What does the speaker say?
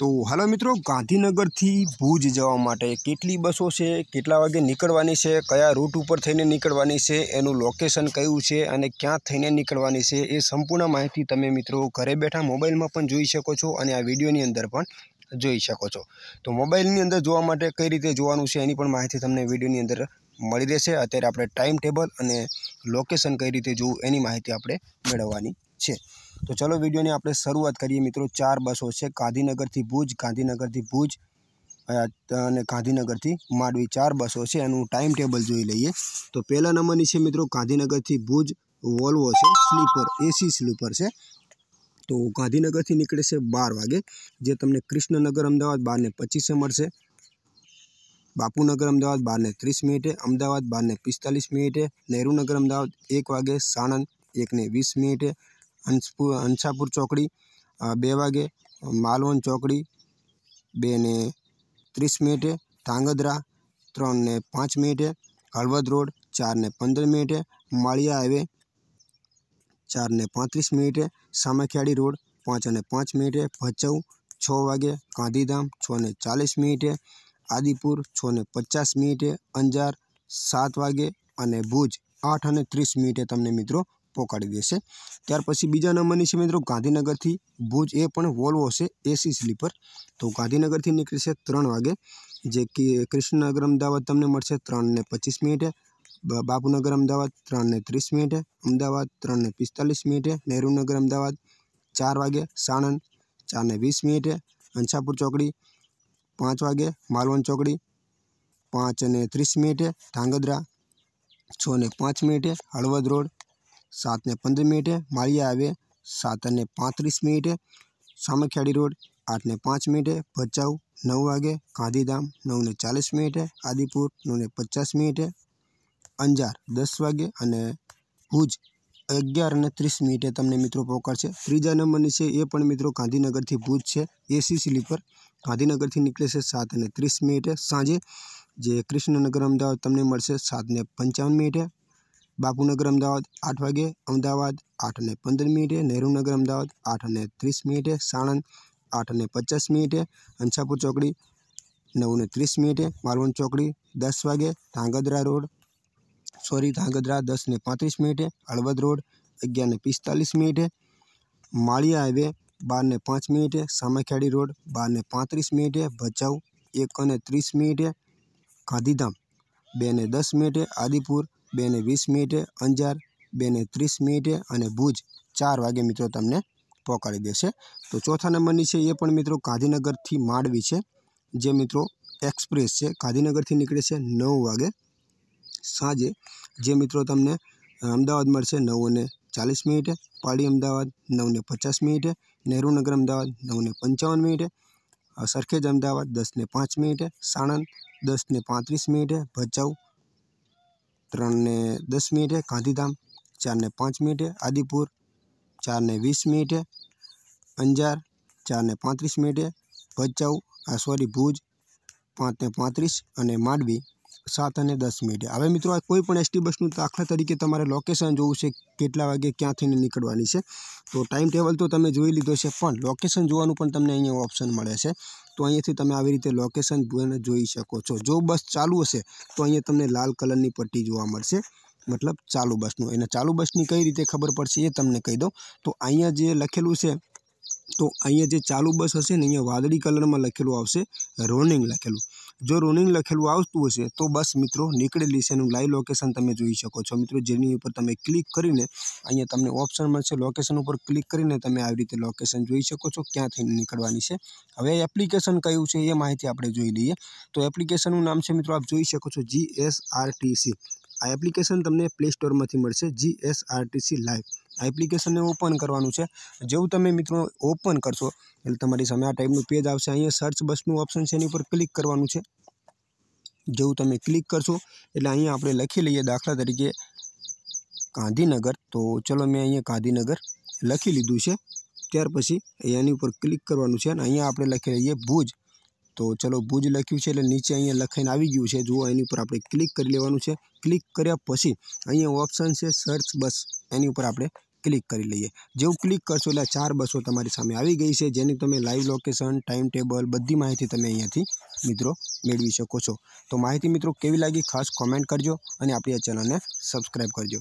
તો હેલો મિત્રો ગાંધીનગર થી ભુજ જવા માટે કેટલી બસો છે કેટલા વાગે નીકળવાની છે કયા રૂટ ઉપર થઈને નીકળવાની છે એનું લોકેશન કયું છે અને ક્યાં થઈને નીકળવાની છે એ સંપૂર્ણ માહિતી તમે મિત્રો ઘરે બેઠા મોબાઈલમાં પણ જોઈ શકો છો અને આ વિડિયોની અંદર પણ જોઈ શકો છો તો મોબાઈલની અંદર જોવા માટે કઈ રીતે જોવાનું છે એની પણ માહિતી તમને વિડિયોની અંદર મળી રહેશે અત્યારે આપણે ટાઈમ ટેબલ અને લોકેશન કઈ રીતે જોવું એની માહિતી આપણે મેળવવાની છે तो चलो वीडियो ने आपने शुरुआत करिए मित्रों 4 बसो से गांधीनगर थी भुज गांधीनगर थी भुज और गांधीनगर थी माधवी 4 बसो से अनु टाइम टेबल જોઈ લઈએ તો પેલો નંબર નીચે મિત્રો ગાંધીનગર થી भुज Volvo છે sleeper AC sleeper છે તો ગાંધીનગર થી નીકળે છે 12 વાગે જે તમને કૃષ્ણનગર અમદાવાદ 12:25 એમર્સે બાપુનગર અમદાવાદ 12:30 મિનિટે અમદાવાદ 12:45 મિનિટે નેહરુનગર અમદાવાદ 1 વાગે સાનંદ 1:20 મિનિટે अंसापुर चौकड़ी बेवागे मालवन चौकड़ी बे ने तीस मिनिटे धांगध्रा ने पांच मिनिटे हलवद रोड चार ने पंदर मिनिटे मलिया हाईवे चार ने पत्रीस मिनिटे सामखियाड़ी रोड पाँच ने पाँच मिनिटे भचौ छे गांधीधाम छ ने चालीस मिनिटे आदिपुर छ ने पचास मिनिटे अंजार सात वगे और भूज आठ ने तीस मिनिटे तमने मित्रों फो कट दिए से ત્યાર પછી બીજો નંબર છે મિત્રો ગાંધીનગર થી ભુજ એ પણ વોલ્વો છે એસી સ્લીપર તો ગાંધીનગર થી નીકળે છે 3 વાગે જે કે કૃષ્ણનગર અમદાવાદ તમને મળશે 3:25 બાપુનગર અમદાવાદ 3:30 અમદાવાદ 3:45 મેરુનગર અમદાવાદ 4:00 સાણન 4:20 અંછાપુર ચોકડી 5:00 માલવાણ ચોકડી 5:30 તાંગદરા 6:05 મિનિટે હળવદરોડ 7:15 મિનિટે માળિયા આવે 7:35 મિનિટે સામે ખાડી રોડ 8:05 મિનિટે 50 9 વાગે કાધીદામ 9:40 મિનિટે આદીપૂર 9:50 મિનિટે અંજાર 10 વાગે અને ભુજ 11:30 મિનિટે તમને મિત્રો પ્રોકર છે ત્રીજા નંબર નીચે એ પણ મિત્રો ગાંધીનગર થી ભુજ છે એસી સ્લીપર ગાંધીનગર થી નીકળે છે 7:30 મિનિટે સાંજે જે કૃષ્ણનગર માં દો તમને મળશે 7:55 મિનિટે बापूनगर अमदावाद आठ वगे अमदावाद आठ ने पंदर मिनिटे नेहरूनगर अमदावाद आठ ने तीस मिनिटे साणंद आठ ने पचास मिनिटे हंसापुर चौकड़ी नौ ने तीस मिनिटे मालवण चौकड़ी दस वगे धांगध्रा रोड सॉरी धांगध्रा दस ने पैंतीस मिनिटे हलवद रोड अगियार ने पिस्तालीस मिनिटे माड़िया हाईवे बार ने पाँच मिनिटे सामाखेड़ी रोड बार ने पैंतीस मिनिटे भचाऊ एक ने तीस मिनिटे गांधीधाम बे ने दस मिनिटे आदिपुर બે ને વીસ મિનિટે અંજાર બે ને ત્રીસ મિનિટે અને ભુજ ચાર વાગે મિત્રો તમને પહોંચાડી દેશે તો ચોથા નંબરની છે એ પણ મિત્રો ગાંધીનગરથી માંડવી છે જે મિત્રો એક્સપ્રેસ છે ગાંધીનગરથી નીકળે છે નવ વાગે સાંજે જે મિત્રો તમને અમદાવાદ મળશે નવ નવને ચાલીસ મિનિટે પાડી અમદાવાદ નવને પચાસ મિનિટે નહેરુનગર અમદાવાદ નવને પંચાવન મિનિટે સરખેજ અમદાવાદ દસને પાંચ મિનિટે સાણંદ દસને પાંત્રીસ મિનિટે ભચાઉ રાણે 10 મિનિટે કાંતીદામ 4 ને 5 મિનિટે આદીપુર 4 ને 20 મિનિટે અંજાર 4 ને 35 મિનિટે વજાવ આ સોરી ભૂજ 5 ને 35 અને માડવી 7 અને 10 મિનિટે હવે મિત્રો આ કોઈ પણ एसटी બસ નું આખા તરીકે તમારે લોકેશન જોવું છે કેટલા વાગે ક્યાં થી નીકળવાની છે તો ટાઈમ ટેબલ તો તમે જોઈ લીધો છે પણ લોકેશન જોવાનું પણ તમને અહીંયા ઓપ્શન મળે છે તો અહીંથી તમે આવી રીતે લોકેશન ભૂને જોઈ શકો છો જો બસ ચાલુ હશે તો અહીંયા તમને લાલ કલરની પટ્ટી જોવા મળશે મતલબ ચાલુ બસનું અને ચાલુ બસની કઈ રીતે ખબર પડશે એ તમને કહી દો તો અહીંયા જે લખેલું છે તો અહીયા જે ચાલુ બસ હશે ને અહીયા વાદળી કલરમાં લખેલું આવશે રોનિંગ લખેલું જો રોનિંગ લખેલું આવતું હશે તો બસ મિત્રો નીકળેલી છે એનું લાઈ લોકેશન તમે જોઈ શકો છો મિત્રો જર્ની ઉપર તમે ક્લિક કરીને અહીયા તમને ઓપ્શન મળશે લોકેશન ઉપર ક્લિક કરીને તમે આ રીતે લોકેશન જોઈ શકો છો ક્યાં થઈ નીકળવાની છે હવે એપ્લિકેશન કયું છે એ માહિતી આપણે જોઈ લઈએ તો એપ્લિકેશન નું નામ છે મિત્રો આપ જોઈ શકો છો જીએસઆરટીસી આ એપ્લિકેશન તમને પ્લે સ્ટોરમાંથી મળશે જીએસઆરટીસી લાઈવ એપ્લિકેશન ને ઓપન કરવાનું છે જેવું તમે મિત્રો ઓપન કરશો એટલે તમારી સામે આ ટાઈમ નું પેજ આવશે અહીંયા સર્ચ બસ નું ઓપ્શન છે એની ઉપર ક્લિક કરવાનું છે જેવું તમે ક્લિક કરશો એટલે અહીંયા આપણે લખી લઈએ દાખલા તરીકે ગાંધીનગર તો ચલો મેં અહીંયા ગાંધીનગર લખી લીધું છે ત્યાર પછી અહીંયા ની ઉપર ક્લિક કરવાનું છે અને અહીંયા આપણે લખી લઈએ ભુજ તો ચલો ભુજ લખ્યું છે એટલે નીચે અહીંયા લખાઈને આવી ગયું છે જુઓ એની ઉપર આપણે ક્લિક કરી લેવાનું છે ક્લિક કર્યા પછી અહીંયા ઓપ્શન છે સર્ચ બસ અને ઉપર આપણે ક્લિક કરી લઈએ જેવું ક્લિક કરશો એટલે 420 તમારી સામે આવી ગઈ છેજેને તમે લાઈવ લોકેશન ટાઈમ ટેબલ બધી માહિતી તમને અહીંયાથી મિત્રો મેળવી શકો છો તો માહિતી મિત્રો કેવી લાગી ખાસ કમેન્ટ કરજો અને આપણી આ ચેનલને સબસ્ક્રાઇબ કરજો